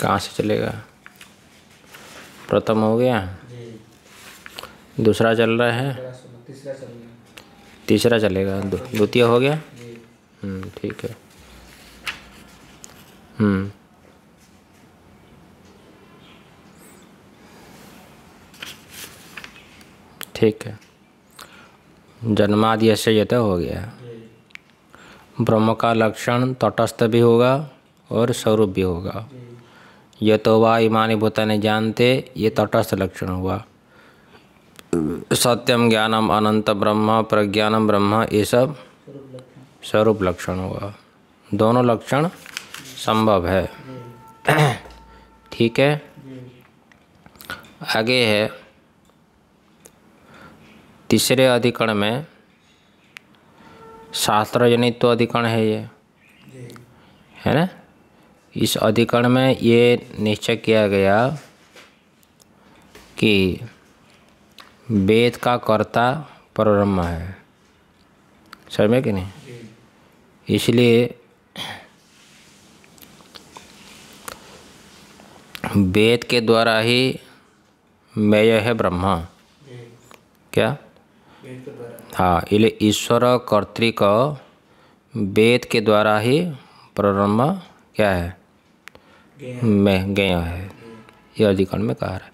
कहाँ से चलेगा प्रथम हो गया दूसरा चल रहा है तीसरा चलेगा द्वितीय हो गया हम्म, ठीक है हम्म ठीक है जन्मादि यत हो गया ब्रह्म का लक्षण तटस्थ भी होगा और स्वरूप भी होगा यह तो वह इमानी भूता ने जानते ये तटस्थ लक्षण हुआ सत्यम ज्ञानम अनंत ब्रह्म प्रज्ञानम ब्रह्म ये सब स्वरूप लक्षण हुआ दोनों लक्षण संभव है ठीक है आगे है तीसरे अधिकरण में शास्त्रजनित तो अधिकरण है ये है ना इस अधिकरण में ये निश्चय किया गया कि वेद का कर्ता पर ब्रह्म है समझ में कि नहीं इसलिए वेद के द्वारा ही मैं है ब्रह्मा क्या हाँ इसलिए ईश्वर कर्तिक वेद के द्वारा ही प्रारंभ क्या है मैं गया है यह अधिकरण में कहा है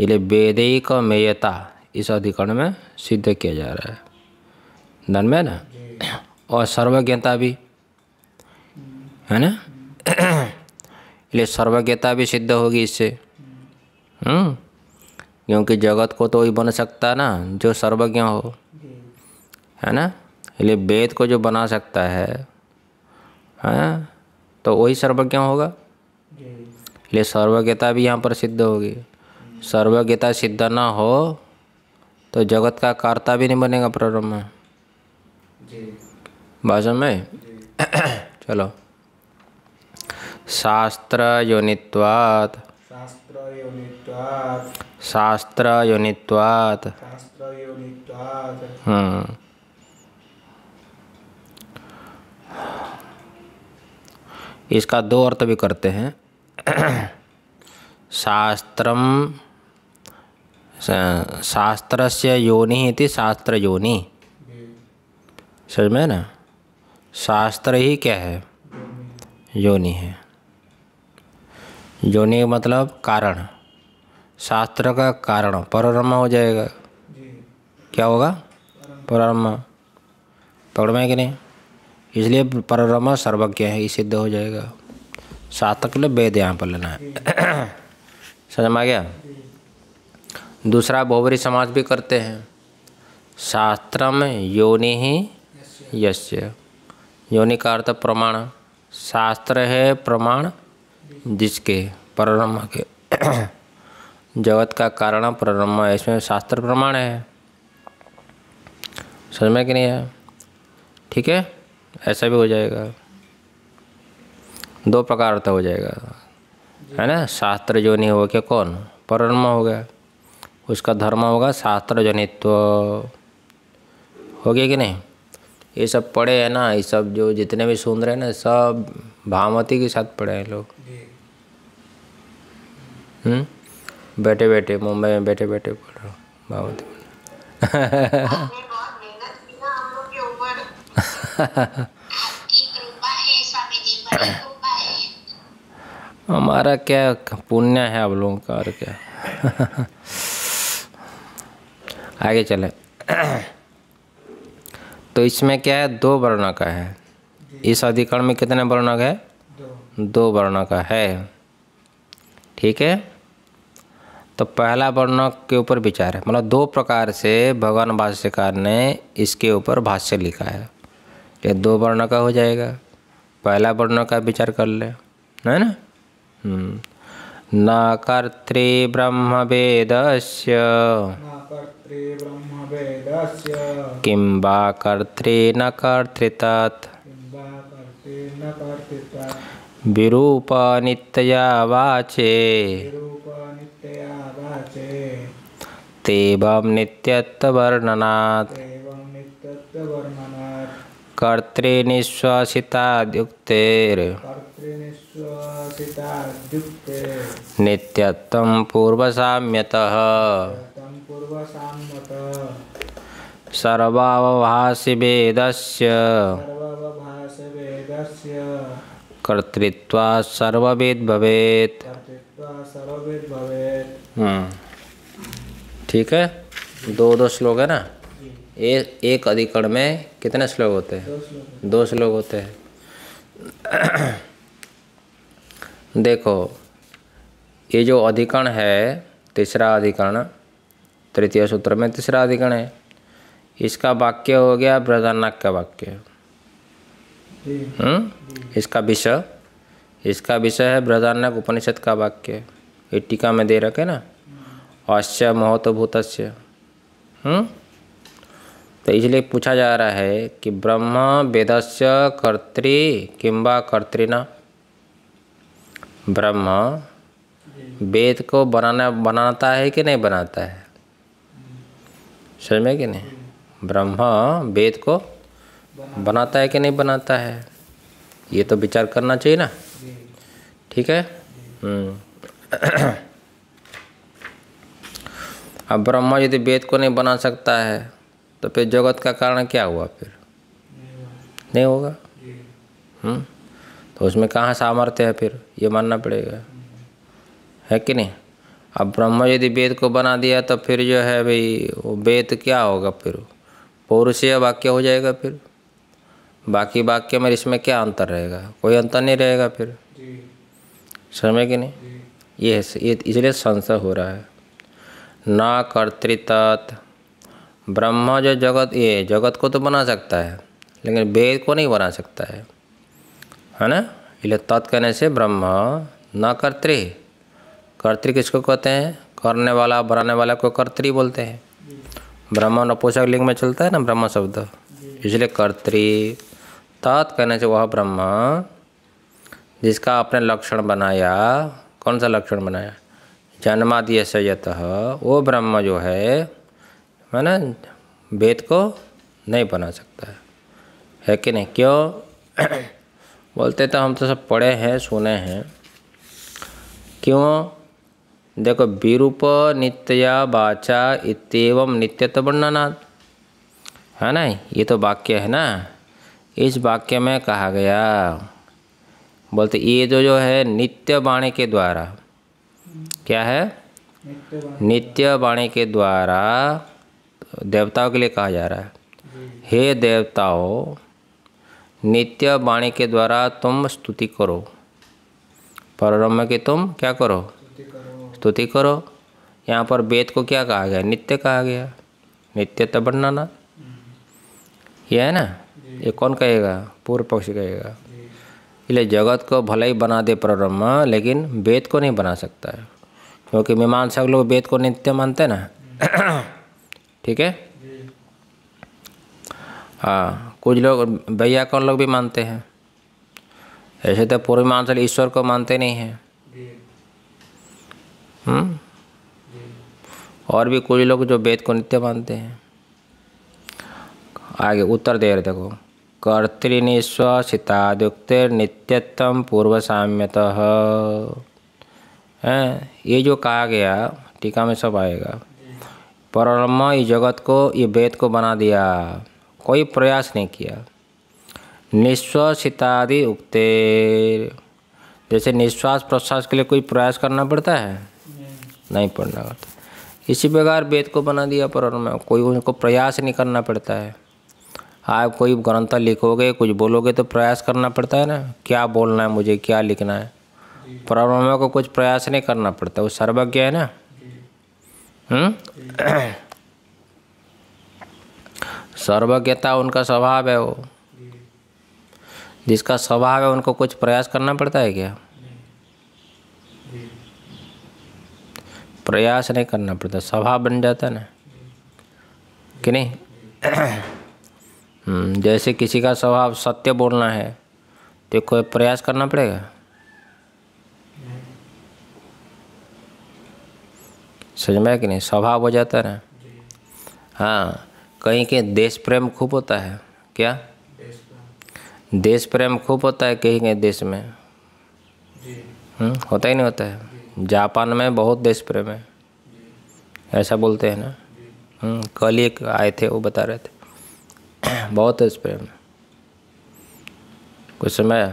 इसलिए वेदिक मेयता इस अधिकरण में सिद्ध किया जा रहा है धन में ना और सर्वज्ञता भी है ना हम्म। इसलिए सर्वज्ञता भी सिद्ध होगी इससे हम्म, हम्म। क्योंकि जगत को तो वही बन सकता ना जो सर्वज्ञ हो है ना इसलिए वेद को जो बना सकता है हैं तो वही सर्वज्ञ होगा इसलिए सर्वज्ञता भी यहाँ पर सिद्ध होगी सर्वज्ञता सिद्ध ना हो तो जगत का कार्ता भी नहीं बनेगा प्रारंभ में भाषण में चलो शास्त्र योनित्वात् शास्त्र योनित्वात हाँ। इसका दो अर्थ भी करते हैं शास्त्रम शास्त्र से योनि इति शास्त्र योनि समझ में ना शास्त्र ही क्या है योनि है योनि मतलब कारण शास्त्र का कारण परब्रह्म हो जाएगा क्या होगा परब्रह्म पकड़ में कि नहीं इसलिए परब्रह्म सर्वज्ञ है ये सिद्ध हो जाएगा शास्त्र के लिए वेद यहाँ पर लेना है समझ में आ गया दूसरा बोबरी समाज भी करते हैं में योनि ही यश योनि का अर्थ प्रमाण शास्त्र है प्रमाण जिसके प्रारंभ के जगत का कारण प्रारंभ इसमें शास्त्र प्रमाण है समझ में कि नहीं है ठीक है ऐसा भी हो जाएगा दो प्रकार तो हो जाएगा है ना शास्त्र जो नहीं हो क्या कौन परम हो गया उसका धर्म होगा शास्त्र जनित्व हो गया कि नहीं ये सब पढ़े हैं ना ये सब जो जितने भी सुन रहे हैं ना सब भामती के साथ पढ़े हैं लोग हम्म? बैठे बैठे मुंबई में बैठे बैठे बोल रहा हूँ बाबा तो हमारा क्या पुण्य है आप लोगों का और क्या आगे चले तो इसमें क्या है दो वर्ण का है इस अधिकरण में कितने वर्ण का है दो वर्ण का है ठीक है तो पहला वर्ण के ऊपर विचार है मतलब दो प्रकार से भगवान भाष्यकार ने इसके ऊपर भाष्य लिखा है ये दो वर्ण का हो जाएगा पहला वर्ण का विचार कर ले है ना हम्म। न कर्तृ ब्रह्म वेद किं वा कर्तृ न कर्तृतत् विरूपानित्यया वाचे तेवं नित्यत्ववर्णनात् कर्तृनिश्वासिताद्युक्तेर् नित्यत्वं पूर्वसाम्यतः कर्तृत्वा सर्वविद भवेत हाँ। ठीक है दो दो श्लोक है ना ए, एक अधिकरण में कितने श्लोक होते हैं दो श्लोक होते हैं देखो ये जो अधिकरण है तीसरा अधिकरण तृतीय सूत्र में तीसरा अधिकरण है इसका वाक्य हो गया बृहदारण्य का वाक्य हाँ? इसका विषय इसका विषय है बृहदारण्यक उपनिषद का वाक्य ये टीका में दे रखे ना अश्य महत्वभूत हाँ? तो इसलिए पूछा जा रहा है कि ब्रह्म वेदस्य कर्तृ किंबा कर्तृना ब्रह्म वेद को बनाना बनाता है कि नहीं बनाता है समझ में कि नहीं ब्रह्म वेद को बनाता है कि नहीं बनाता है ये तो विचार करना चाहिए ना ठीक है हम्म। अब ब्रह्मा यदि वेद को नहीं बना सकता है तो फिर जगत का कारण क्या हुआ फिर नहीं होगा हम्म तो उसमें कहाँ सामर्थ्य है फिर ये मानना पड़ेगा है कि नहीं अब ब्रह्मा यदि वेद को बना दिया तो फिर जो है भाई वो वेद क्या होगा फिर पौरुषीय वाक्य हो जाएगा फिर बाकी वाक्य में इसमें क्या अंतर रहेगा कोई अंतर नहीं रहेगा फिर समझ कि नहीं ये ये इसलिए संशय हो रहा है ना कर्तृतात ब्रह्मा जो जगत ये जगत को तो बना सकता है लेकिन वेद को नहीं बना सकता है है ना इसलिए तत् कहने से ब्रह्मा न कर्तृ कर्तृ किसको कहते हैं करने वाला बनाने वाला को कर्तृ बोलते हैं ब्रह्मा नपोषक लिंग में चलता है ना ब्रह्मा शब्द इसलिए कर्तृ तात कहने से वह ब्रह्म जिसका आपने लक्षण बनाया कौन सा लक्षण बनाया जन्मादि सयत वो ब्रह्म जो है मैं वेद को नहीं बना सकता है है कि नहीं क्यों बोलते तो हम तो सब पढ़े हैं सुने हैं क्यों देखो विरूप नित्या बाचा इतव नित्य तो वर्णनाथ है ना ये तो वाक्य है ना इस वाक्य में कहा गया बोलते ये जो तो जो है नित्य वाणी के द्वारा क्या है नित्य वाणी के द्वारा देवताओं के लिए कहा जा रहा है हे देवताओं नित्य वाणी के द्वारा तुम स्तुति करो पर के की तुम क्या करो स्तुति करो यहाँ पर वेद को क्या कहा गया नित्य कहा गया नित्य तो बनना ना ये है ना ये कौन कहेगा पूर्व पक्ष कहेगा इसलिए जगत को भले ही बना दे ब्रह्म लेकिन वेद को नहीं बना सकता है क्योंकि मीमांसक लोग वेद को नित्य मानते ना ठीक है हाँ कुछ लोग वैयाकरण लोग भी मानते हैं ऐसे तो पूर्व मीमांसल ईश्वर को मानते नहीं हैं हम्म? और भी कुछ लोग जो वेद को नित्य मानते हैं आगे उत्तर दे रहे देखो नित्यतम पूर्व साम्यतः हैं ये जो कहा गया टीका में सब आएगा परम ये जगत को ये वेद को बना दिया कोई प्रयास नहीं किया निश्वसितादि उक्ते जैसे निश्वास प्रश्वास के लिए कोई प्रयास करना पड़ता है नहीं पड़ना पड़ता इसी प्रकार वेद को बना दिया पर कोई उनको प्रयास नहीं करना पड़ता है आप हाँ, कोई ग्रंथ लिखोगे कुछ बोलोगे तो प्रयास करना पड़ता है ना क्या बोलना है मुझे क्या लिखना है प्रॉब्लमों को कुछ प्रयास नहीं करना पड़ता वो सर्वज्ञ है ना हम्म? सर्वज्ञता उनका स्वभाव है वो जिसका स्वभाव है उनको कुछ प्रयास करना पड़ता है क्या प्रयास नहीं करना पड़ता स्वभाव बन जाता है ना कि नहीं हम्म, जैसे किसी का स्वभाव सत्य बोलना है तो कोई प्रयास करना पड़ेगा समझ में कि नहीं स्वभाव हो जाता है हाँ कहीं के देश प्रेम खूब होता है क्या देश प्रेम खूब होता है कहीं कहीं देश में हम्म, होता ही नहीं होता है जापान में बहुत देश प्रेम है ऐसा बोलते हैं ना हम्म, कल एक आए थे वो बता रहे थे बहुत है इस प्रेम में कुछ समय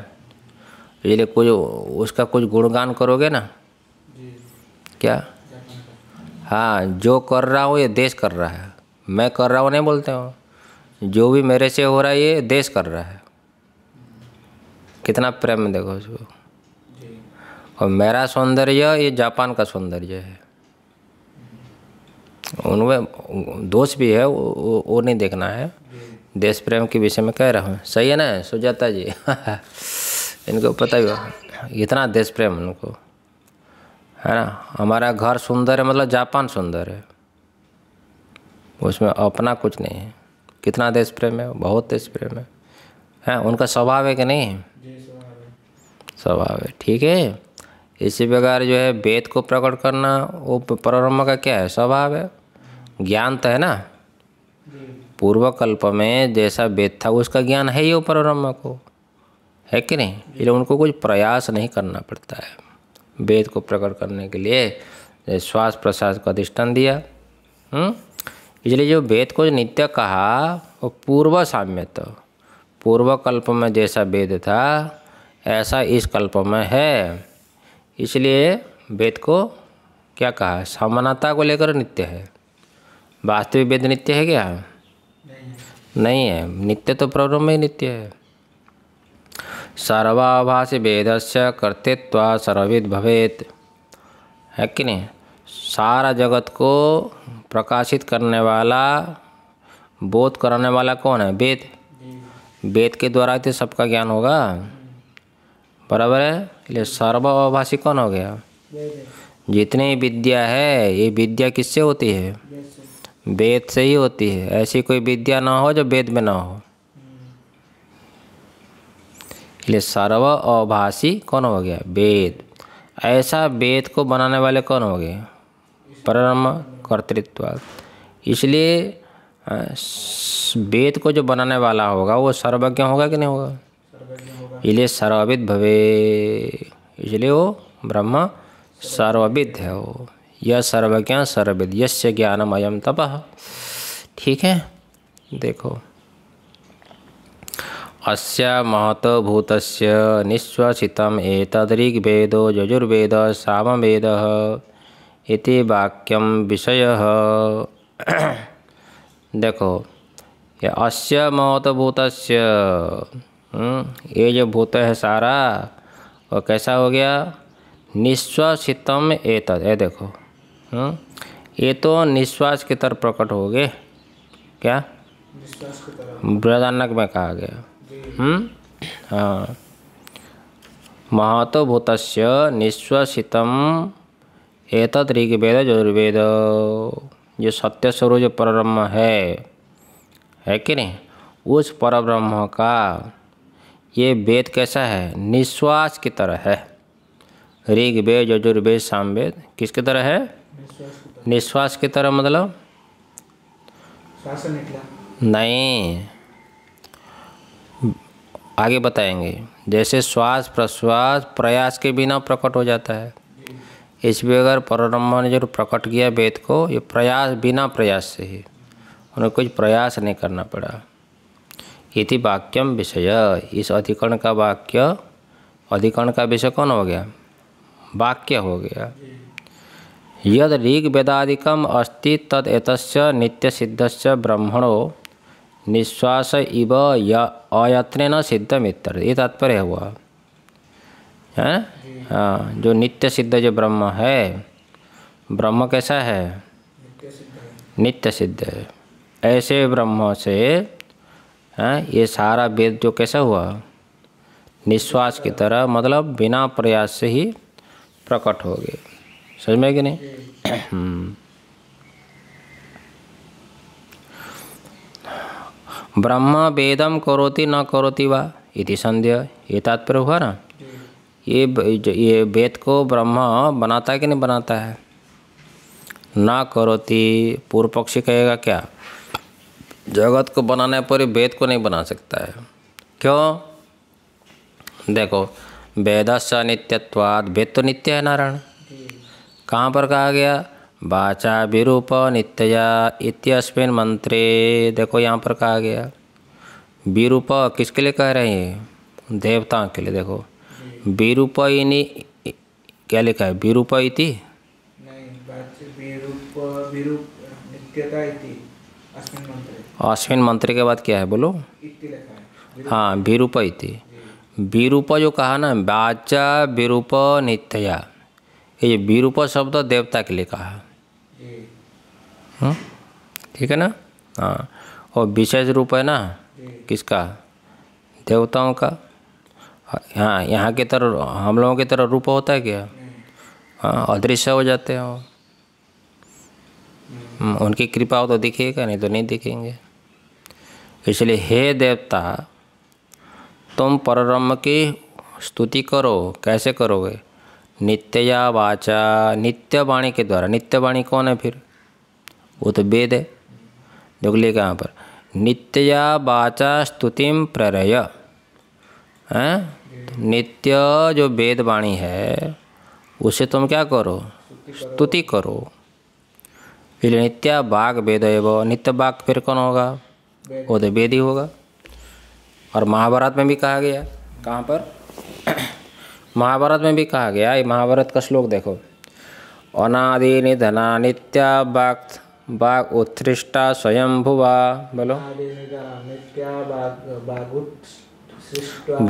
ये कुछ उसका कुछ गुणगान करोगे ना क्या हाँ जो कर रहा हूँ ये देश कर रहा है मैं कर रहा हूँ नहीं बोलते हूँ जो भी मेरे से हो रहा है ये देश कर रहा है कितना प्रेम में देखो उसको और मेरा सौंदर्य ये जापान का सौंदर्य है हम्म। उनमें दोष भी है वो, वो नहीं देखना है देश प्रेम के विषय में कह रहा हूँ सही है ना सुजाता जी इनको पता ही इतना देश प्रेम उनको है ना हमारा घर सुंदर है मतलब जापान सुंदर है उसमें अपना कुछ नहीं है कितना देश प्रेम है बहुत देश प्रेम है हैं उनका स्वभाव है कि नहीं स्वभाव है ठीक है इसी प्रकार जो है वेद को प्रकट करना वो परब्रह्म का क्या है स्वभाव है ज्ञान तो है ना पूर्व कल्प में जैसा वेद था उसका ज्ञान है ही ऊपर ब्रह्म को है कि नहीं इसलिए उनको कुछ प्रयास नहीं करना पड़ता है वेद को प्रकट करने के लिए श्वास प्रश्वास को अधिष्ठान दिया हम्म? इसलिए जो वेद को नित्य कहा वो पूर्व साम्य तो पूर्व कल्प में जैसा वेद था ऐसा इस कल्प में है इसलिए वेद को क्या कहा समानता को लेकर नित्य है वास्तविक वेद नित्य है क्या नहीं है नित्य तो प्रब्रह्म ही नित्य है सर्वाभाषी वेद से कर्तृत्व सर्वविद भवेत है कि नहीं सारा जगत को प्रकाशित करने वाला बोध कराने वाला कौन है वेद वेद के द्वारा तो सबका ज्ञान होगा बराबर है इसलिए सर्वाभाषी कौन हो गया जितनी विद्या है ये विद्या किससे होती है वेद से ही होती है ऐसी कोई विद्या ना हो जो वेद में ना हो इसलिए सर्व अभाषी कौन हो गया वेद ऐसा वेद को बनाने वाले कौन हो गए परम कर्तृत्व इसलिए वेद को जो बनाने वाला होगा वो सर्वज्ञ होगा कि नहीं होगा इसलिए सर्वविद भवे इसलिए वो ब्रह्म सर्वविद है वो यह सर्वज्ञ सर्वविद ज्ञानम अयम तप ठीक है देखो अस्य महतभूत निश्वसित एतदृग्वेदो यजुर्वेद साम वेद इति वाक्यम विषय देखो ये अस्य महतभूत हम्म, ये जो भूत है सारा और कैसा हो गया निश्वसितम एतद ये देखो हाँ? ये तो निश्वास की तरह प्रकट हो गए क्या ब्रदानक में कहा गया हम्म हाँ महातभूत निश्वसित एतद ऋग्वेद यजुर्वेद जो सत्य स्वरूप जो परब्रह्म है है कि नहीं उस परब्रह्म का ये वेद कैसा है निश्वास की तरह है ऋग्वेद यजुर्वेद सामवेद किसकी तरह है निश्वास की तरह मतलब नहीं आगे बताएंगे जैसे श्वास प्रश्वास प्रयास के बिना प्रकट हो जाता है इस बगैर परब्रह्मा ने जो प्रकट किया वेद को ये प्रयास बिना प्रयास से ही उन्हें कुछ प्रयास नहीं करना पड़ा इति वाक्यम विषय इस अधिकरण का वाक्य अधिकरण का विषय कौन हो गया वाक्य हो गया यद ऋग्वेदादिकम अस्ति तद नित्य सिद्ध ब्रह्मणो निश्वास इव या अयत्न सिद्धमित ये तात्पर्य हुआ है हाँ? हाँ जो नित्य सिद्ध जो ब्रह्म है ब्रह्म कैसा है नित्य सिद्ध है ऐसे ब्रह्म से है हाँ, ये सारा वेद जो कैसा हुआ निश्वास की तरह मतलब बिना प्रयास से ही प्रकट हो गए समझ में कि नहीं हम्म। हम्म। ब्रह्म वेदम करोति न करोति वा इति संदेह ये तात्पर्य हुआ ना हम्म। ये ये वेद को ब्रह्म बनाता है कि नहीं बनाता है ना करोति पूर्व पक्षी कहेगा क्या जगत को बनाने पर वेद को नहीं बना सकता है क्यों देखो वेदस्य नित्यत्वाद वेद तो नित्य है नारायण कहाँ पर कहा गया वाचा विरूप नित्यया इत्यस्मिन मंत्रे देखो यहाँ पर कहा गया विरूप किसके लिए कह रहे हैं देवताओं के लिए देखो विरूप इनी क्या लिखा है विरूप इति अश्विन मंत्र के बाद क्या है बोलो हाँ विरूप इति विरूप जो कहा ना बाचा विरूप नित्यया ये विरूप शब्द देवता के लिए कहा है हाँ? ठीक है ना हाँ और विशेष रूप है ना किसका देवताओं का हाँ यहाँ की तरह हम लोगों की तरह रूप होता है क्या हाँ अदृश्य हो जाते हैं वो हम्म, उनकी कृपा हो तो दिखेगा नहीं तो नहीं दिखेंगे इसलिए हे देवता तुम परब्रह्म की स्तुति करो कैसे करोगे नित्यया वाचा नित्य वाणी के द्वारा नित्य वाणी कौन है फिर वो तो वेद है देख लिया यहाँ पर नित्यया वाचा स्तुतिम प्ररय हैं नित्य जो वेद वाणी है उसे तुम क्या करो स्तुति करो फिर नित्या बाघ वेद वो नित्य बाघ फिर कौन होगा वो तो वेद ही होगा और महाभारत में भी कहा गया कहाँ पर महाभारत में भी कहा गया है महाभारत का श्लोक देखो अनादि निधना नित्या बाग बाग उत्थृष्टा स्वयं भुवा बोलो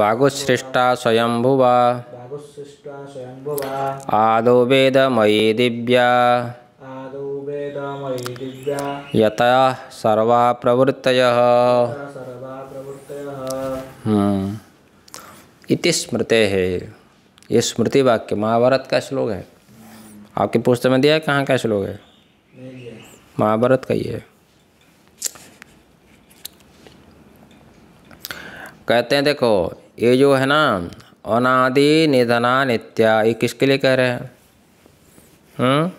बागुश्रेष्ठा स्वयं भुवा आदो वेद वेदमयी दिव्या यतया सर्वा प्रवृत्तय हम्म। इति स्मृते है ये स्मृति वाक्य महाभारत का श्लोक है आपके पुस्तक में दिया है कहाँ का श्लोक है महाभारत का ही है कहते हैं देखो ये जो है ना अनादि निधना नित्या ये किसके लिए कह रहे हैं हम्म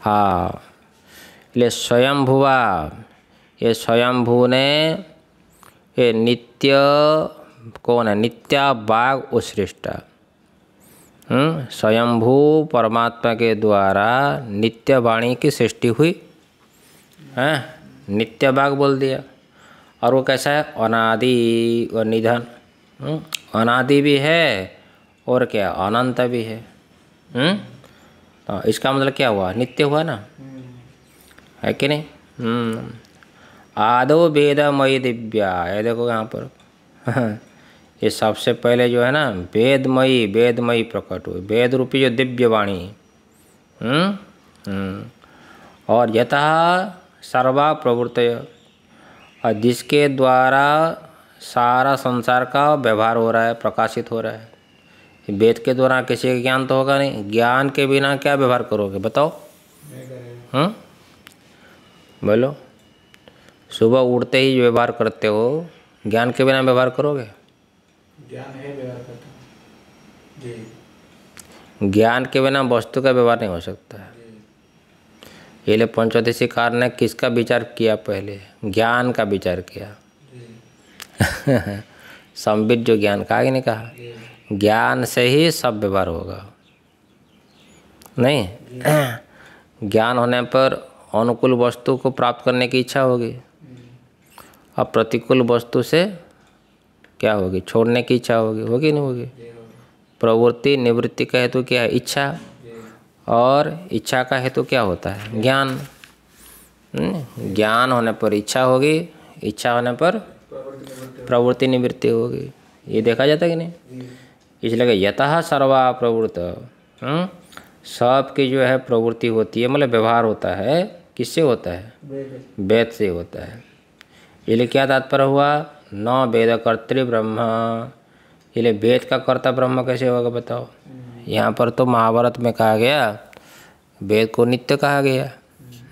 हाँ ले भुवा ये स्वयं भू ने ये नित्य कौन है नित्या बाघ उश्रिष्टा हम्म? स्वयंभू परमात्मा के द्वारा नित्य वाणी की सृष्टि हुई है नित्य बाघ बोल दिया और वो कैसा है अनादि और निधन हम्म? अनादि भी है और क्या अनंत भी है हम्म? तो इसका मतलब क्या हुआ नित्य हुआ ना है कि नहीं आदो वेद मई दिव्या ये देखो यहाँ पर ये सबसे पहले जो है ना वेदमयी वेदमयी प्रकट हुई वेद रूपी जो दिव्य वाणी हम्म, हम्म। और यथा सर्वा प्रवृत और जिसके द्वारा सारा संसार का व्यवहार हो रहा है प्रकाशित हो रहा है वेद के द्वारा किसी का ज्ञान तो होगा नहीं ज्ञान के बिना क्या व्यवहार करोगे बताओ हम्म बोलो सुबह उठते ही व्यवहार करते हो ज्ञान के बिना व्यवहार करोगे ज्ञान है व्यवहार करता जी ज्ञान के बिना वस्तु का व्यवहार नहीं हो सकता है ये लिए पंचोदशी कार ने किसका विचार किया पहले ज्ञान का विचार किया संबित जो ज्ञान कहा कि नहीं कहा ज्ञान से ही सब व्यवहार होगा नहीं ज्ञान होने पर अनुकूल वस्तु को प्राप्त करने की इच्छा होगी अब प्रतिकूल वस्तु से क्या होगी छोड़ने की इच्छा होगी होगी नहीं होगी प्रवृत्ति निवृत्ति का हेतु क्या है इच्छा और इच्छा का हेतु क्या होता है ज्ञान हम्म? ज्ञान होने पर इच्छा होगी इच्छा होने पर प्रवृत्ति निवृत्ति होगी ये देखा जाता है कि नहीं इसलिए यथा सर्वा प्रवृत्त हम्म? सब की जो है प्रवृत्ति होती है मतलब व्यवहार होता है किससे होता है वेद से होता है इसलिए क्या तात्पर्य हुआ न वेद कर्तृ ब्रह्म इसलिए वेद का कर्ता ब्रह्म कैसे होगा बताओ यहाँ पर तो महाभारत में कहा गया वेद को नित्य कहा गया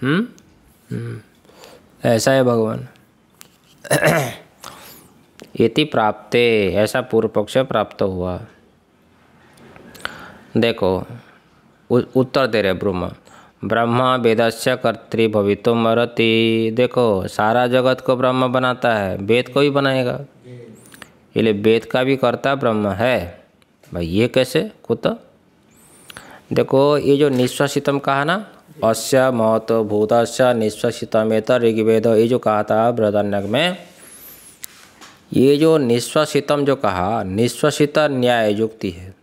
हम्म, हम्म। ऐसा है भगवान इति प्राप्ते ऐसा पूर्व पक्ष प्राप्त हुआ देखो उत्तर दे रहे ब्रह्मा ब्रह्मा वेदस्य कर्तृ भवितुमरति देखो सारा जगत को ब्रह्म बनाता है वेद को ही बनाएगा इसलिए वेद का भी कर्ता ब्रह्म है भाई ये कैसे कुत देखो ये जो निश्वासितम कहा ना अस्य महत भूतस्य निश्वसितमेत ऋग्वेद ये जो कहा था बृहदान्यक में ये जो निश्वासितम जो कहा निश्वसित न्याय युक्ति है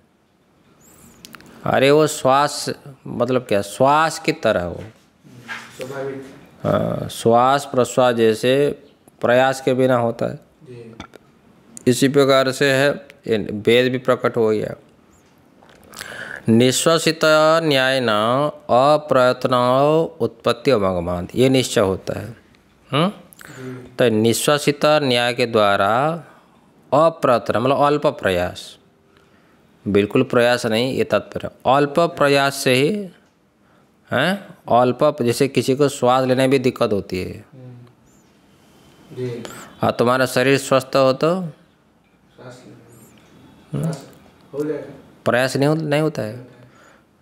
अरे वो श्वास मतलब क्या श्वास की तरह वो हाँ श्वास प्रश्वास जैसे प्रयास के बिना होता है इसी प्रकार से है वेद भी प्रकट हो गया निश्वसित न्याय न अप्रयत्न उत्पत्ति अमगमान ये निश्चय होता है हम्म? तो निश्वसित न्याय के द्वारा अप्रयत्न मतलब अल्प प्रयास बिल्कुल प्रयास नहीं ये तात्पर्य अल्प प्रयास से ही हैं अल्प जैसे किसी को स्वाद लेने में भी दिक्कत होती है और हाँ, तुम्हारा शरीर स्वस्थ हो तो प्रयास नहीं हो, नहीं होता है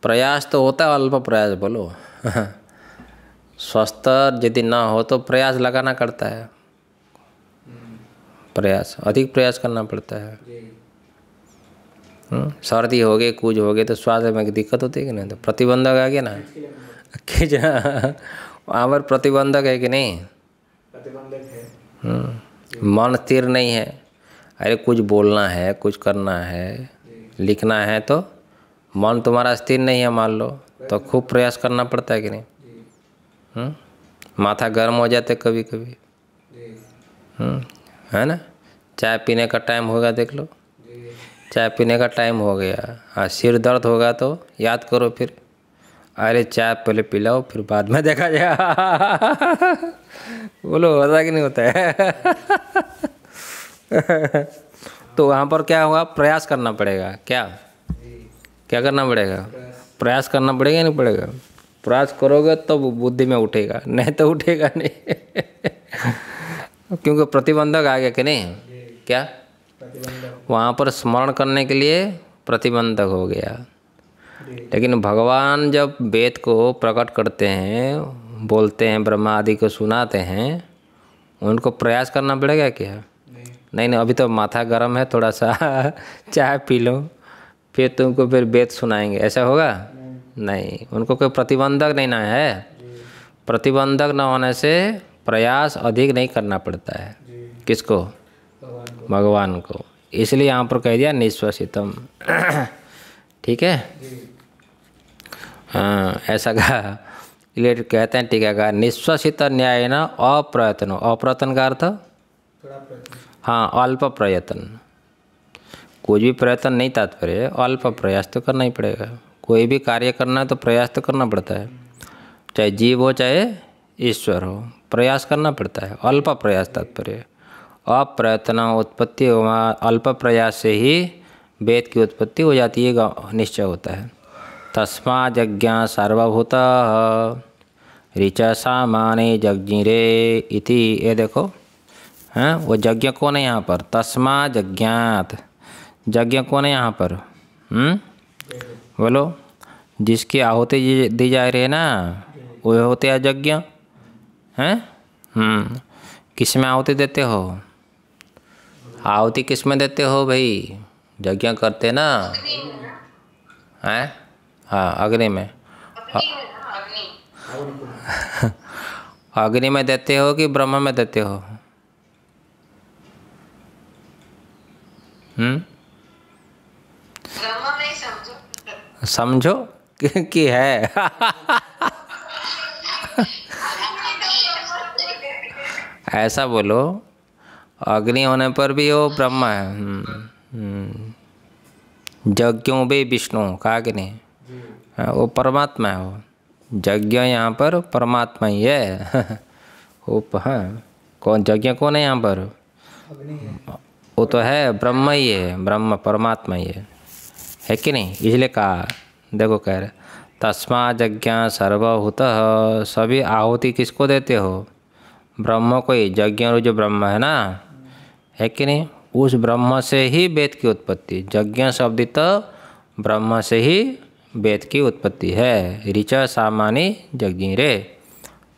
प्रयास तो होता है अल्प प्रयास बोलो स्वस्थ यदि ना हो तो प्रयास लगाना करता है हम्म। प्रयास अधिक प्रयास करना पड़ता है हाँ, सर्दी हो गई कुछ हो गई तो स्वास्थ्य में दिक्कत होती है कि नहीं तो प्रतिबंधक आ गया ना खिंच वहाँ पर प्रतिबंधक है कि नहीं हाँ, मन स्थिर नहीं है अरे कुछ बोलना है कुछ करना है लिखना है तो मन तुम्हारा स्थिर नहीं है मान लो तो खूब प्रयास करना पड़ता है कि नहीं हाँ, माथा गर्म हो जाते कभी कभी है ना चाय पीने का टाइम होगा देख लो चाय पीने का टाइम हो गया हाँ सिर दर्द होगा तो याद करो फिर अरे चाय पहले पिलाओ फिर बाद में देखा जाए बोलो होता कि नहीं होता है तो वहाँ पर क्या होगा प्रयास करना पड़ेगा क्या क्या करना पड़ेगा प्रयास करना पड़ेगा नहीं पड़ेगा प्रयास करोगे तो बुद्धि में उठेगा नहीं तो उठेगा नहीं क्योंकि प्रतिबंधक आ गया कि नहीं क्या वहाँ पर स्मरण करने के लिए प्रतिबंधक हो गया लेकिन भगवान जब वेद को प्रकट करते हैं बोलते हैं ब्रह्मा आदि को सुनाते हैं उनको प्रयास करना पड़ेगा क्या नहीं नहीं, अभी तो माथा गर्म है थोड़ा सा चाय पी लो फिर तुमको फिर वेद सुनाएंगे ऐसा होगा नहीं, नहीं। उनको कोई प्रतिबंधक नहीं ना है प्रतिबंधक न होने से प्रयास अधिक नहीं करना पड़ता है किसको भगवान को इसलिए यहाँ पर कह दिया निश्वसितम ठीक है हाँ ऐसा कहा इसलिए कहते हैं कहा निश्वसित न्याय न अप्रयत्न अप्रयत्न का अर्थ हाँ अल्प प्रयत्न कुछ भी प्रयत्न नहीं तात्पर्य अल्प प्रयास तो करना ही पड़ेगा कोई भी कार्य करना है तो प्रयास तो करना पड़ता है चाहे जीव हो चाहे ईश्वर हो प्रयास करना पड़ता है अल्प प्रयास तात्पर्य अप्रयत्न उत्पत्ति अल्प प्रयास से ही वेद की उत्पत्ति हो जाती है निश्चय होता है तस्मा यज्ञ सार्वभूत ऋच सामाने रे इति ये देखो हैं हाँ, वो यज्ञ कौन है यहाँ पर तस्मा जज्ञात यज्ञ कौन है यहाँ पर हम्म बोलो जिसकी आहुति दी जा रही है ना वो होते हैं यज्ञ हैं हाँ? हम्म, किस में आहुति देते हो आहुति किस में देते हो भाई यज्ञ करते ना हैं हाँ अग्नि में अग्नि में देते हो कि ब्रह्म में देते हो हम्म समझो कि है ऐसा बोलो अग्नि होने पर भी वो ब्रह्म है हम्म, हम्म। यज्ञों भी विष्णु का अग्नि हाँ, वो परमात्मा है वो यज्ञ यहाँ पर परमात्मा ही है उप हाँ कौन यज्ञ कौन है यहाँ पर वो तो है ब्रह्म ही है ब्रह्म परमात्मा ही है है कि नहीं इसलिए कहा देखो कह रहे तस्मा यज्ञ सर्वभूत सभी आहुति किसको देते हो ब्रह्म को ही यज्ञ जो ब्रह्म है ना है कि नहीं उस ब्रह्म से ही वेद की उत्पत्ति यज्ञ शब्दित ब्रह्म से ही वेद की उत्पत्ति है ऋच सामानी यज्ञ रे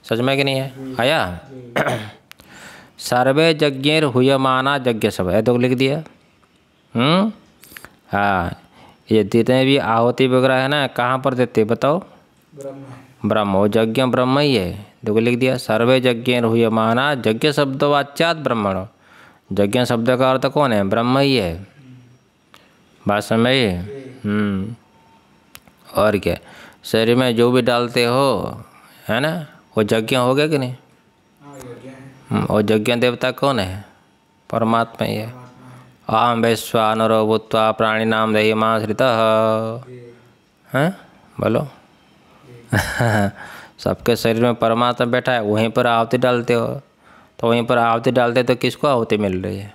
सच में कि नहीं है आया सर्वे यज्ञ हुयमाना यज्ञ सब है तो लिख दिया हम्म हाँ ये जितने भी आहुति वगैरह है ना कहाँ पर देते बताओ ब्रह्म यज्ञ ब्रह्म ही है देखो लिख दिया सर्वे यज्ञ हुयमाना यज्ञ वाच्यात ब्रह्मण यज्ञ शब्द का अर्थ तो कौन है ब्रह्म ही है बात ही हम्म। और क्या शरीर में जो भी डालते हो है ना वो यज्ञ हो गया कि नहीं वो हाँ, हम्म, यज्ञ देवता कौन है परमात्मा ही है आम वैश्वा नरो प्राणी नाम दही माश्रित हैं हाँ? बोलो सबके शरीर में परमात्मा बैठा है वहीं पर आवती डालते हो तो वहीं पर आहुति डालते तो किसको आहुति मिल रही है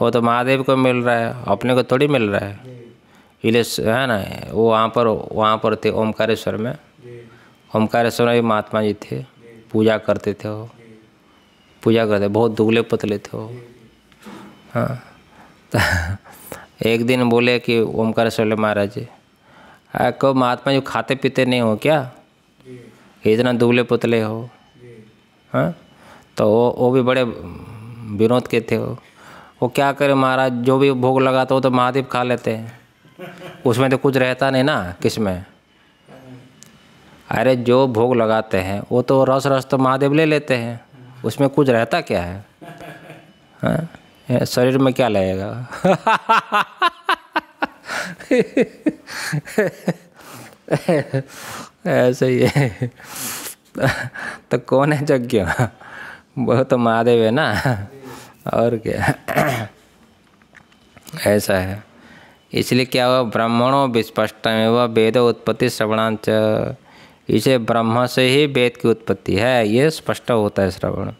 वो तो महादेव को मिल रहा है अपने को थोड़ी मिल रहा है इसलिए है ना वो वहाँ पर वहाँ पर थे ओमकारेश्वर में ओमकारेश्वर में महात्मा जी थे पूजा करते थे वो पूजा करते बहुत दुबले पतले थे वो हाँ एक दिन बोले कि ओमकारेश्वर महाराज जी को महात्मा जी खाते पीते नहीं हो क्या इतना दुबले पतले हो हाँ तो वो वो भी बड़े विनोद के थे वो वो क्या करे महाराज जो भी भोग लगाते हो तो महादेव खा लेते हैं उसमें तो कुछ रहता नहीं ना किस में अरे जो भोग लगाते हैं वो तो रस रस तो महादेव ले लेते हैं उसमें कुछ रहता क्या है हाँ? शरीर में क्या लगेगा ऐसे ही है तो कौन है जग्ञा वह तो महादेव है ना और क्या ऐसा है इसलिए क्या हुआ ब्राह्मणों में वह वेद उत्पत्ति श्रवणांच इसे ब्रह्म से ही वेद की उत्पत्ति है ये स्पष्ट होता है श्रवण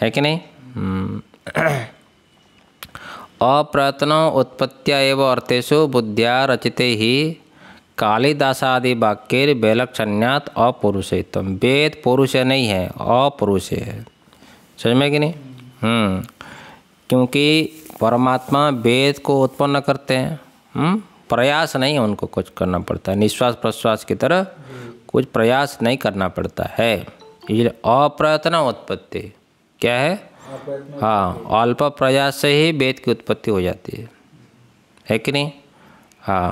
है कि नहीं हम्म। अप्रयत्न उत्पत्तिया एवं अर्थेशु बुद्धिया रचित ही वाक्य बेलक्षण्यात अपौरुषेतम वेद पुरुष नहीं है अपुरुष है समझ में कि नहीं हम्म। क्योंकि परमात्मा वेद को उत्पन्न करते हैं हुँ? हम्म, प्रयास नहीं उनको कुछ करना पड़ता है निश्वास प्रश्वास की तरह कुछ प्रयास नहीं करना पड़ता है इसलिए अप्रयत्न उत्पत्ति क्या है हाँ अल्प प्रयास से ही वेद की उत्पत्ति हो जाती है है कि नहीं हाँ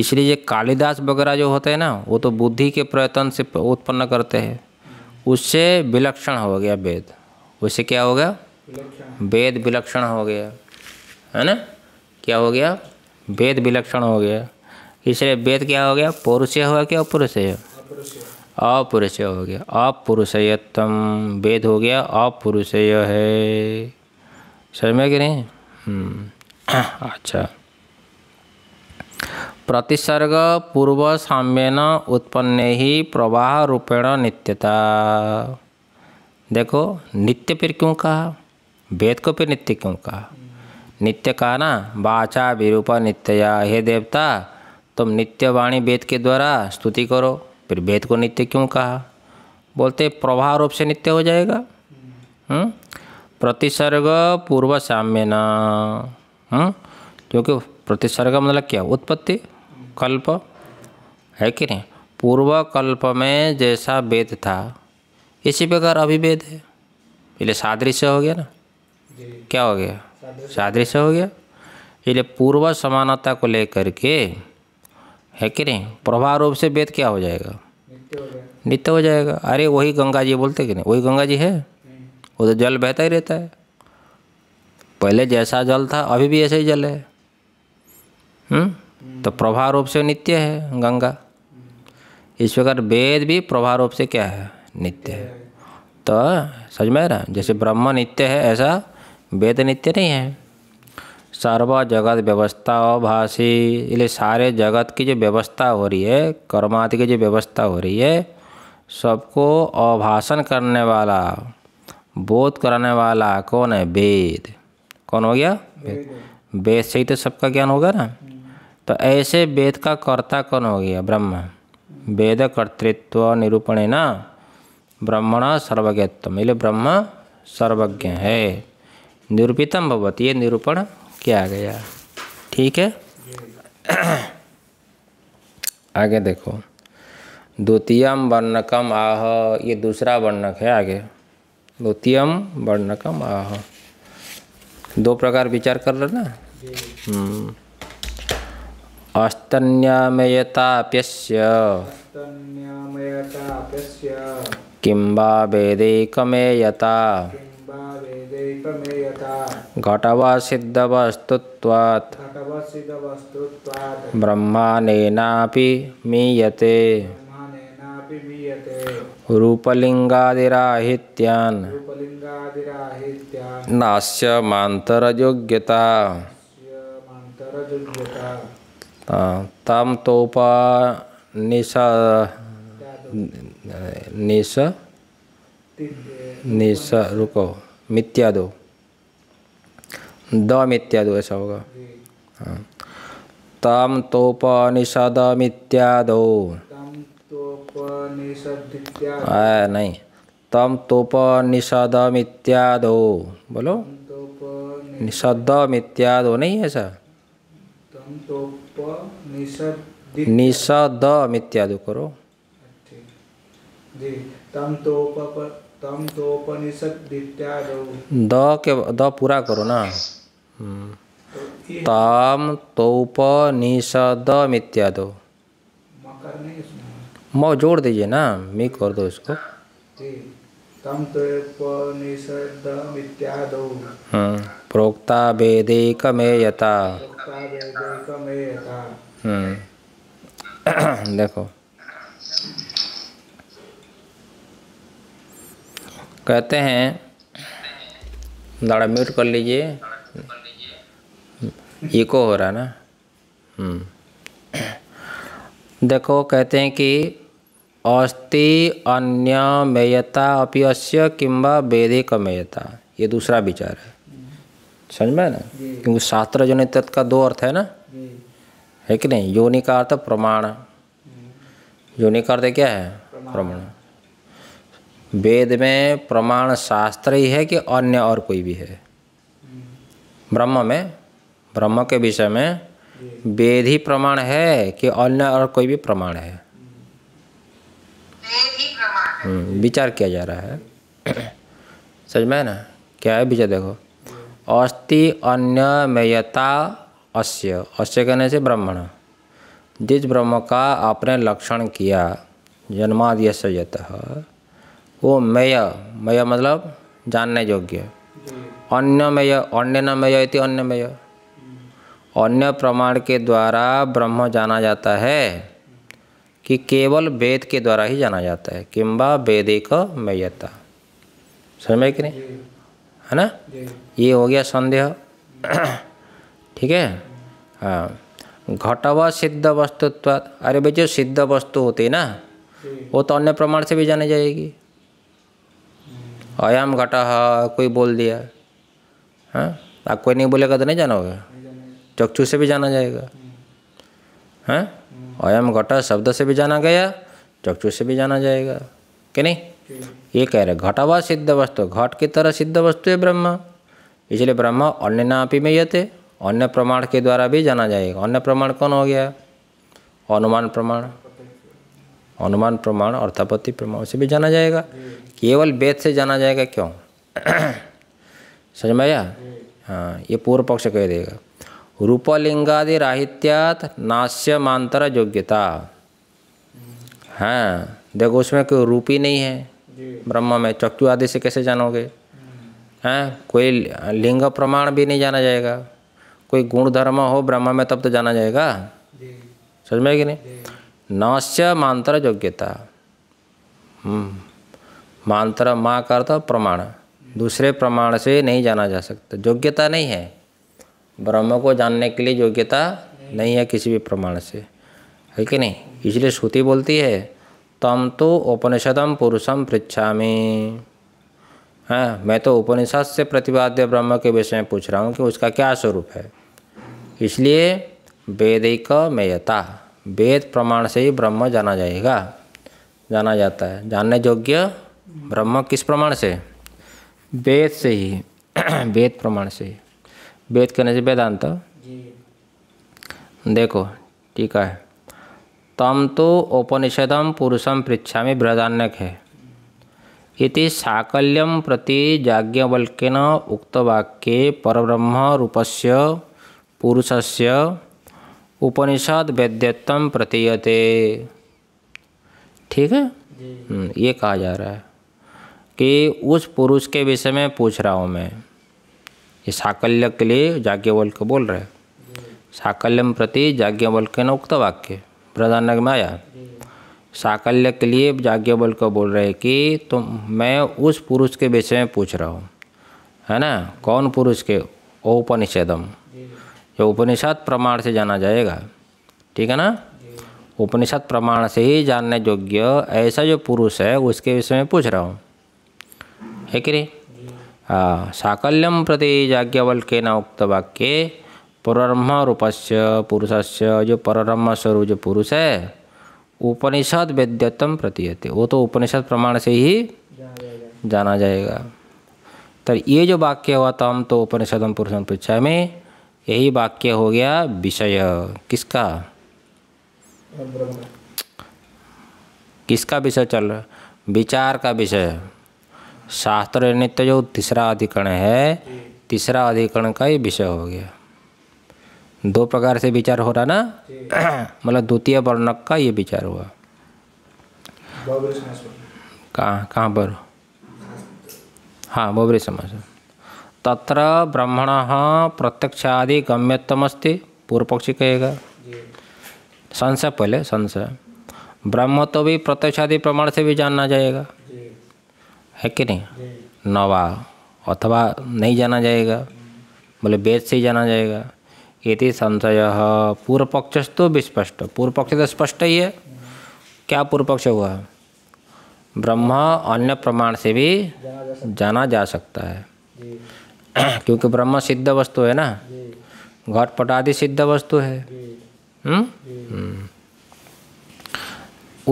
इसलिए ये कालिदास वगैरह जो होते हैं ना वो तो बुद्धि के प्रयत्न से उत्पन्न करते हैं उससे विलक्षण हो गया वेद उससे क्या हो गया वेद विलक्षण हो गया है ना क्या हो गया वेद विलक्षण हो गया इसलिए वेद क्या हो गया पौरुषय गया क्या अपुरुषय अपुरुषय हो गया अपुरुषयतम वेद हो गया अपुरुषय है समझ में कि नहीं हम्म। अच्छा प्रतिसर्ग पूर्व साम्यन उत्पन्न ही प्रवाह रूपेण नित्यता देखो नित्य फिर क्यों कहा वेद को फिर नित्य क्यों कहा नित्य कहा ना बाचा विरूप नित्यया हे देवता तुम नित्य वाणी वेद के द्वारा स्तुति करो फिर वेद को नित्य क्यों कहा बोलते प्रवाह रूप से नित्य हो जाएगा हुँ? हम्म? प्रतिसर्ग पूर्व साम्य न हम्म? क्योंकि प्रतिसर्ग मतलब क्या उत्पत्ति कल्प है कि नहीं पूर्व कल्प में जैसा वेद था इसी प्रकार अभी वेद है इसलिए सादृश्य हो गया ना क्या हो गया सादृश्य हो गया इसलिए पूर्व समानता को लेकर के है कि नहीं प्रभाव रूप से वेद क्या हो जाएगा नित्य हो जाएगा अरे वही गंगा जी बोलते कि नहीं वही गंगा जी है वो तो जल बहता ही रहता है पहले जैसा जल था अभी भी ऐसे ही जल है हुँ? हम्म? तो प्रभा रूप से नित्य है गंगा इस प्रकार वेद भी प्रभा रूप से क्या है नित्य है तो समझ में रहा जैसे ब्रह्म नित्य है ऐसा वेद नित्य नहीं है सर्व जगत व्यवस्था अभाषी इसलिए सारे जगत की जो व्यवस्था हो रही है कर्मादि की जो व्यवस्था हो रही है सबको अभाषण करने वाला बोध कराने वाला कौन है वेद कौन हो गया वेद वेद से ही तो सबका ज्ञान होगा ना तो ऐसे वेद का कर्ता कौन हो गया ब्रह्म वेद कर्तृत्व निरूपण है ना ब्रह्मण सर्वज्ञत्व ये ब्रह्म सर्वज्ञ है निरूपितम भगवत ये निरूपण किया गया ठीक है आगे देखो द्वितीयम वर्णकम आह ये दूसरा वर्णक है आगे द्वितीयम वर्णकम आह दो प्रकार विचार कर रहे ना हम्म। अस्तन्यामयताप्यस्य किम्बा वेदैकमेयता सिद्धवस्तुत्वात् ब्रह्मानेनापि मीयते रूपलिङ्गादिराहित्यान् नास्य मान्तरयोग्यता तम तो निश निश रुको मिथ्या द मिथ्या ऐसा होगा हाँ ताम तोपनिषद मिथ्यादो नहीं तम निषद मिथ्यादो बोलो निषद मिथ्यादो नहीं ऐसा निषद इत्यादि करो द के द पूरा करो ना हम्म। ताम तोपनिषद इत्यादो म जोड़ दीजिए ना मी कर दो इसको हाँ, प्रोक्ता वेदेकमेयता प्रोक्ता वेदेकमेयता हाँ। देखो कहते हैं दाड़ा म्यूट कर लीजिए इको हो रहा ना हम्म। देखो कहते हैं कि अस्ति अन्य अपि अस्य किम्बा वेदिकमेयता ये दूसरा विचार है समझ में ना क्योंकि शास्त्र जनित का दो अर्थ है ना है कि नहीं योनि का अर्थ प्रमाण हम्म। योनि का अर्थ क्या है प्रमाण वेद में प्रमाण शास्त्र ही है कि अन्य और कोई भी है हम्म। ब्रह्म में ब्रह्म के विषय में वेद ही प्रमाण है कि अन्य और कोई भी प्रमाण है हम्म, विचार किया जा रहा है सच में ना क्या है विचार देखो अस्ति अन्य मेयता अस्य अस्य कहने से ब्राह्मण जिस ब्रह्म का आपने लक्षण किया जन्मादि से वो मय मय मतलब जानने योग्य अन्यमय अन्य नमय इति अन्यमय अन्य प्रमाण के द्वारा ब्रह्म जाना जाता है कि केवल वेद के द्वारा ही जाना जाता है किम्बा वेदिक मैयता समझ कि नहीं है ना ये हो गया संदेह ठीक है हाँ घटवा सिद्ध वस्तुत्व अरे भाई जो सिद्ध वस्तु होती है ना वो तो अन्य प्रमाण से भी जानी जाएगी हम्म। अयम घटा कोई बोल दिया है हाँ? आप कोई नहीं बोलेगा तो नहीं जानोगे चक्षु से भी जाना जाएगा है हम्म। हाँ? अयम घट शब्द से भी जाना गया चक्षु से भी जाना जाएगा कि नहीं ये कह रहे घटवा सिद्ध वस्तु घट की तरह सिद्ध वस्तु है ब्रह्म इसलिए ब्रह्म अन्य नापी में यते अन्य प्रमाण के द्वारा भी जाना जाएगा अन्य प्रमाण कौन हो गया अनुमान प्रमाण अनुमान प्रमाण अर्थापति प्रमाण से भी जाना जाएगा केवल वेद से जाना जाएगा क्यों समझ में आया हाँ ये पूर्व पक्ष कह देगा रूपलिंगादि राहित्यात नाश्यमांतर योग्यता हाँ देखो उसमें कोई रूप ही नहीं है ब्रह्म में चक्षु आदि से कैसे जानोगे हैं हाँ, कोई लिंग प्रमाण भी नहीं जाना जाएगा कोई गुण धर्म हो ब्रह्म में तब तो जाना जाएगा समझ में कि नहीं नाश्य मांतर योग्यता हम्म, मांतर माँ का अर्थ प्रमाण दूसरे प्रमाण से नहीं जाना जा सकता योग्यता नहीं है ब्रह्म को जानने के लिए योग्यता नहीं है किसी भी प्रमाण से है कि नहीं इसलिए श्रुति बोलती है तम तो उपनिषदम पुरुषम पृछा हाँ मैं तो उपनिषद से प्रतिपाद्य ब्रह्म के विषय में पूछ रहा हूँ कि उसका क्या स्वरूप है इसलिए वेदिक मेयता वेद प्रमाण से ही ब्रह्म जाना जाएगा जाना जाता है जानने योग्य ब्रह्म किस प्रमाण से वेद से ही वेद प्रमाण से ही वेद करने से वेदांत देखो ठीक है तम तो उपनिषदम पुरुषम पृछा में बृहदान्यक है इति साकल्यम प्रति जाज्ञवल्क्यन उक्तवाक्ये से पुरुष से उपनिषद वेद्यत्म प्रतीयते ठीक है हम्म, ये कहा जा रहा है कि उस पुरुष के विषय में पूछ रहा हूँ मैं ये साकल्य के लिए जाज्ञवल्क बोल रहे साकल्यम प्रति जाज्ञवल्क न उक्त वाक्य प्रधान में आया साकल्य के लिए जाज्ञवल्क बोल रहे कि तुम मैं उस पुरुष के विषय में पूछ रहा हूँ है ना कौन पुरुष के औपनिषेदम जो उपनिषद प्रमाण से जाना जाएगा ठीक है ना उपनिषद प्रमाण से ही जानने योग्य ऐसा जो पुरुष है उसके विषय में पूछ रहा हूँ है कि नहीं साकल्यम प्रति याज्ञवल्क्यन उक्तवाक्ये परब्रह्म रूपस्य पुरुष जो परब्रह्म स्वरूप जो पुरुष है उपनिषद वेद्यतम प्रतीयते वो तो उपनिषद प्रमाण से ही जाना जाएगा तो ये जो वाक्य हुआ तम तो उपनिषदम पुरुषम पृछा में यही वाक्य हो गया विषय किसका किसका विषय चल रहा विचार का विषय शास्त्र नित्य जो तीसरा अधिकरण है तीसरा अधिकरण का ही विषय हो गया दो प्रकार से विचार हो रहा ना मतलब द्वितीय वर्णक का ये विचार हुआ कहाँ कहाँ पर हाँ बोबरी समास तत्र ब्रह्मण प्रत्यक्षादि गम्यतमस्ति पूर्व पक्षी कहेगा संशय पहले संशय ब्रह्म तो भी प्रत्यक्षादि प्रमाण से भी जानना जाएगा है कि नहीं नवा अथवा नहीं जाना जाएगा बोले वेद से ही जाना जाएगा ये संशय पूर्व पक्ष तो विस्पष्ट पूर्व पक्ष तो स्पष्ट ही है क्या पूर्व पक्ष हुआ ब्रह्म अन्य प्रमाण से भी जाना जा सकता है क्योंकि ब्रह्म सिद्ध वस्तु है ना घट पटादि सिद्ध वस्तु है हुँ? हम्म? हुँ। हम्म।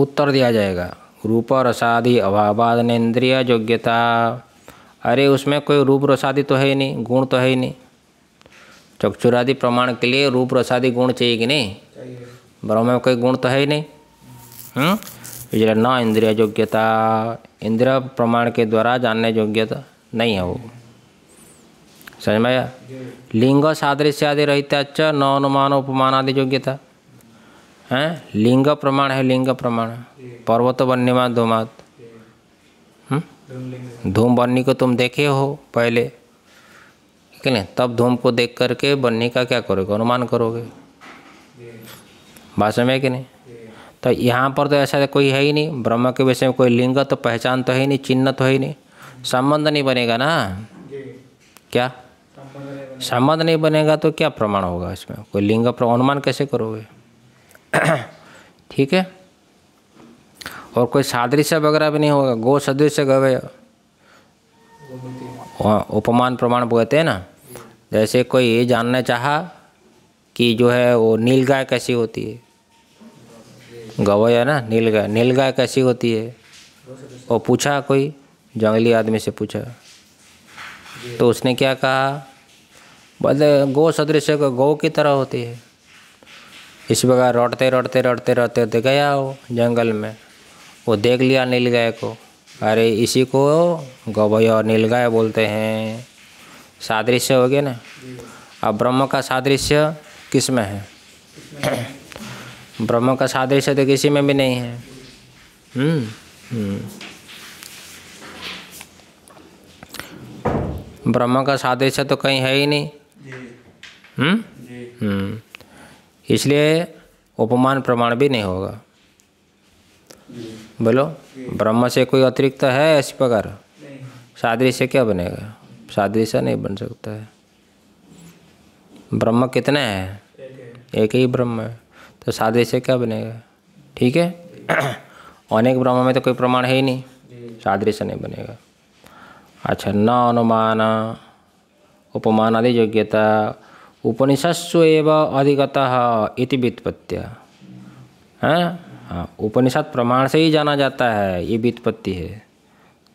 उत्तर दिया जाएगा रूप रसादि अभावाद इंद्रिय योग्यता अरे उसमें कोई रूप रसादि तो है ही नहीं गुण तो है ही नहीं चक्षुरादि प्रमाण के लिए रूप रसादि गुण चाहिए कि नहीं ब्रह्म में कोई गुण तो है ही नहीं हम्म? न इंद्रिय योग्यता इंद्रिय प्रमाण के द्वारा जानने योग्यता तो नहीं है वो समझ में आया लिंग सादृश्य आदि रहता च न अनुमान उपमान आदि योग्यता हैं हाँ? लिंग प्रमाण है लिंग प्रमाण पर्वत बनने में मात हम्म? धूम बनने को तुम देखे हो पहले ठीक है तब धूम को देख करके बनने का क्या करोगे अनुमान करोगे बात में के नहीं तो यहाँ पर तो ऐसा कोई है ही नहीं ब्रह्म के विषय में कोई लिंग तो पहचान तो है ही नहीं चिन्ह तो है ही नहीं संबंध नहीं बनेगा ना क्या संबंध नहीं बनेगा तो क्या प्रमाण होगा इसमें कोई लिंग अनुमान कैसे करोगे ठीक है और कोई सादृश्य वगैरह भी नहीं होगा गो सदृश गवे उपमान प्रमाण बोलते हैं ना जैसे कोई ये जानना चाहा कि जो है वो नील गाय कैसी होती है गवय है ना नील गाय नील गाय कैसी होती है और पूछा कोई जंगली आदमी से पूछा तो उसने क्या कहा बोले गौ सदृश गौ की तरह होती है इस प्रकार रोटते रोटते रोटते रौटते गया वो जंगल में वो देख लिया नीलगाय को अरे इसी को गोबई और नीलगाय बोलते हैं सादृश्य हो गया ना अब ब्रह्म का सादृश्य किस में है ब्रह्म का सादृश्य तो किसी में भी नहीं है हम्म, हम्म। ब्रह्म का सादृश्य तो कहीं है ही नहीं हम्म हम्म इसलिए उपमान प्रमाण भी नहीं होगा बोलो ब्रह्म से कोई अतिरिक्त है ऐसी प्रकार सादरी से क्या बनेगा सादरी से नहीं बन सकता है ब्रह्म कितने हैं एक ही ब्रह्म है तो से क्या बनेगा ठीक है अनेक ब्रह्म में तो कोई प्रमाण है ही नहीं सादरी से नहीं बनेगा अच्छा न अनुमान उपमान आदि योग्यता उपनिषस्व एव अधिगतः इति व्युत्पत्त्या है हाँ, हाँ उपनिषद प्रमाण से ही जाना जाता है ये व्युत्पत्ति है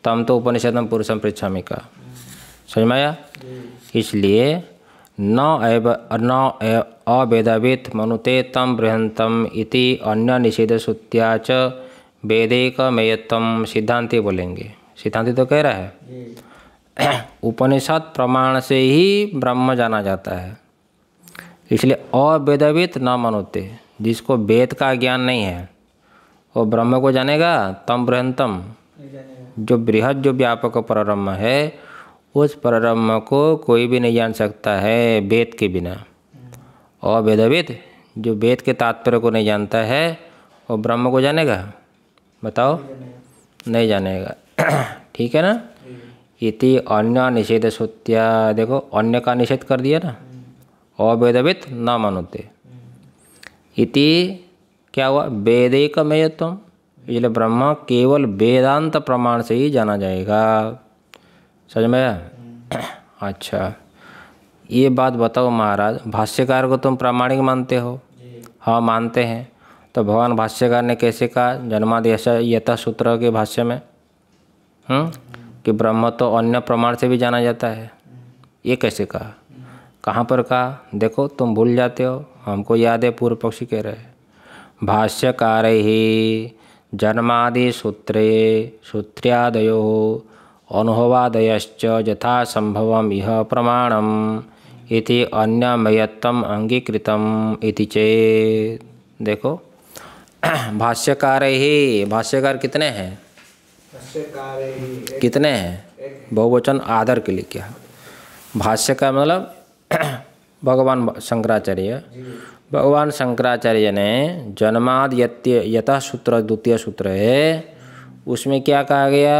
तम तो उपनिषद पुरुषम पृछामी का समझ में आया इसलिए न एव न अवेदवित मनुते तम बृहंतम इति अन्य निषेध सूत्या च मेयत्तम सिद्धांति बोलेंगे सिद्धांति तो कह रहा है उपनिषद प्रमाण से ही ब्रह्म जाना जाता है इसलिए अवेदवित न मनोते जिसको वेद का ज्ञान नहीं है वो ब्रह्म को जानेगा तम बृहंतम जो बृहद जो व्यापक परब्रह्म है उस परब्रह्म को कोई भी नहीं जान सकता है वेद के बिना हम्म। अवेदवित जो वेद के तात्पर्य को नहीं जानता है वो ब्रह्म को जानेगा बताओ नहीं जानेगा ठीक है ना इति अन्य निषेध सूत्या देखो अन्य का निषेध कर दिया ना अभेदवित न मनुते इति क्या हुआ वेदेकमयत्व इसलिए ब्रह्म केवल वेदांत प्रमाण से ही जाना जाएगा समझ में हम्म। अच्छा ये बात बताओ महाराज भाष्यकार को तुम प्रामाणिक मानते हो हाँ मानते हैं तो भगवान भाष्यकार ने कैसे कहा जन्मादेश यथा सूत्र के भाष्य में हुँ? हम्म? कि ब्रह्म तो अन्य प्रमाण से भी जाना जाता है हम्म। ये कैसे कहा कहाँ पर कहा देखो तुम भूल जाते हो हमको याद है पूर्व पक्षी कह रहे भाष्यकार ही जन्मादि सूत्रे सूत्रादयो अनुभवादय यथासंभव इह प्रमाणम इति अन्यमयत्वम अंगीकृतम चेत देखो भाष्यकार ही भाष्यकार कितने हैं कितने हैं बहुवचन आदर के लिए क्या भाष्य का मतलब भगवान शंकराचार्य भगवान शंकराचार्य ने जन्माद यत्य यथा सूत्र द्वितीय सूत्र है उसमें क्या कहा गया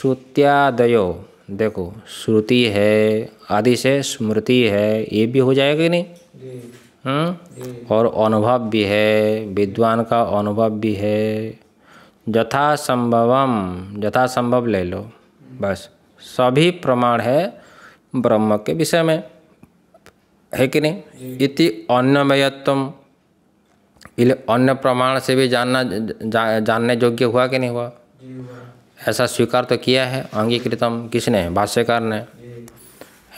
श्रुत्यादयो देखो श्रुति है आदि से स्मृति है ये भी हो जाएगा कि नहीं जी। हम्म? और अनुभव भी है विद्वान का अनुभव भी है यथा संभवम यथा संभव ले लो बस सभी प्रमाण है ब्रह्म के विषय में है कि नहीं इति अन्नमयत्व इले अन्य प्रमाण से भी जानना जा, जानने योग्य हुआ कि नहीं हुआ ऐसा स्वीकार तो किया है अंगीकृतम किसने भाष्यकार ने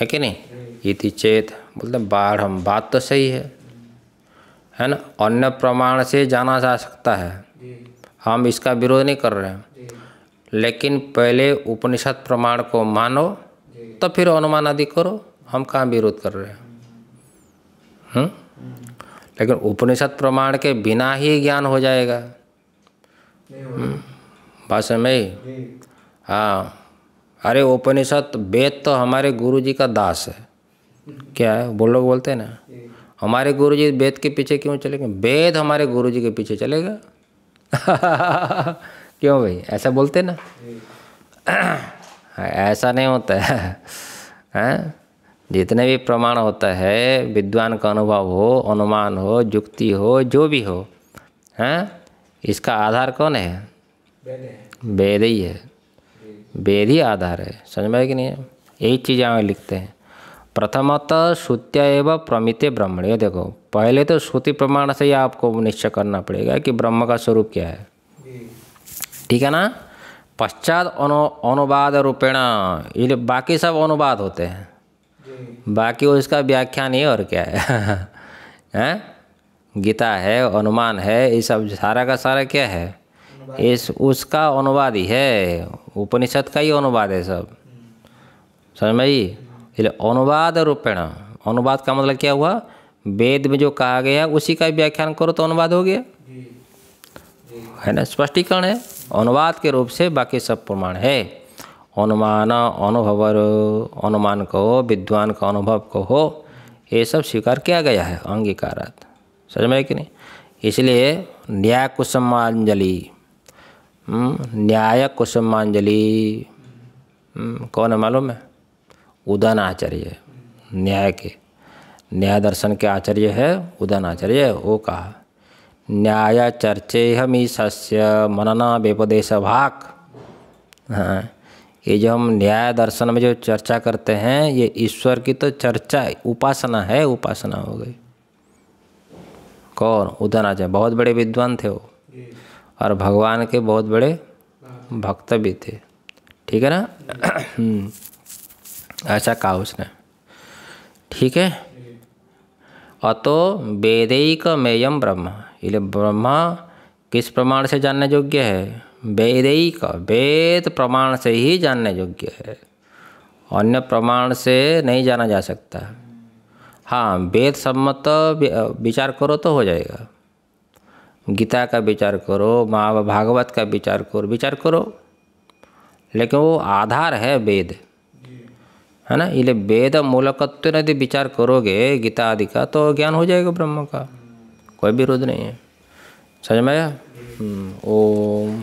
है कि नहीं इति चेत बोलते बाढ़ हम बात तो सही है है ना अन्य प्रमाण से जाना जा सकता है हम इसका विरोध नहीं कर रहे हैं लेकिन पहले उपनिषद प्रमाण को मानो तो फिर अनुमान आदि करो हम कहाँ विरोध कर रहे हैं हुँ? लेकिन उपनिषद प्रमाण के बिना ही ज्ञान हो जाएगा बात समझ हाँ अरे उपनिषद वेद तो हमारे गुरु जी का दास है क्या है वो लोग बोलते हैं ना हमारे गुरु जी वेद के पीछे क्यों चलेंगे वेद हमारे गुरु जी के पीछे चलेगा क्यों भाई ऐसा बोलते ना ऐसा नहीं होता है हाँ? जितने भी प्रमाण होता है विद्वान का अनुभव हो अनुमान हो युक्ति हो जो भी हो हैं इसका आधार कौन है वेद ही है वेद ही आधार है समझ में कि नहीं है यही चीज़ यहाँ लिखते हैं प्रथमतः श्रुत्य एवं प्रमिते ब्रह्मण ये देखो पहले तो श्रुति प्रमाण से ही आपको निश्चय करना पड़ेगा कि ब्रह्म का स्वरूप क्या है ठीक है ना पश्चात अनु अनुवाद रूपेण बाकी सब अनुवाद होते हैं बाकी उसका व्याख्यान ही और क्या है हैं गीता है अनुमान है ये सब सारा का सारा क्या है इस उसका अनुवाद ही है उपनिषद का ही अनुवाद है सब समझ में आई इसलिए अनुवाद रूपेण अनुवाद का मतलब क्या हुआ वेद में जो कहा गया उसी का व्याख्यान करो तो अनुवाद हो गया है ना स्पष्टीकरण है अनुवाद के रूप से बाकी सब प्रमाण है अनुमान अनुभव अनुमान कहो विद्वान का अनुभव कहो ये सब स्वीकार किया गया है अंगीकारात समझ में कि नहीं इसलिए न्याय कुसुमांजलि हम्म, न्याय कुसुमांजलि हम्म, कौन है मालूम है उदन आचार्य न्याय के न्याय दर्शन के आचार्य है उदन आचार्य वो कहा न्याय चर्चे हमीशस्य मनना विपदेश भाक हाँ ये जो हम न्याय दर्शन में जो चर्चा करते हैं ये ईश्वर की तो चर्चा उपासना है उपासना हो गई कौन उदन आचार्य बहुत बड़े विद्वान थे वो और भगवान के बहुत बड़े भक्त भी थे ठीक है ना हम्म। ऐसा कहा उसने ठीक है अतो वेदिक मेयम ब्रह्मा इसलिए ब्रह्मा किस प्रमाण से जानने योग्य है वेदई का वेद प्रमाण से ही जानने योग्य है अन्य प्रमाण से नहीं जाना जा सकता हाँ वेद सम्मत विचार करो तो हो जाएगा गीता का विचार करो माँ भागवत का विचार करो विचार करो लेकिन वो आधार है वेद है ना इसलिए वेद मूलकत्व यदि विचार करोगे गीता आदि का तो ज्ञान हो जाएगा ब्रह्म का कोई विरोध नहीं है समझ में आया हम्म, ओम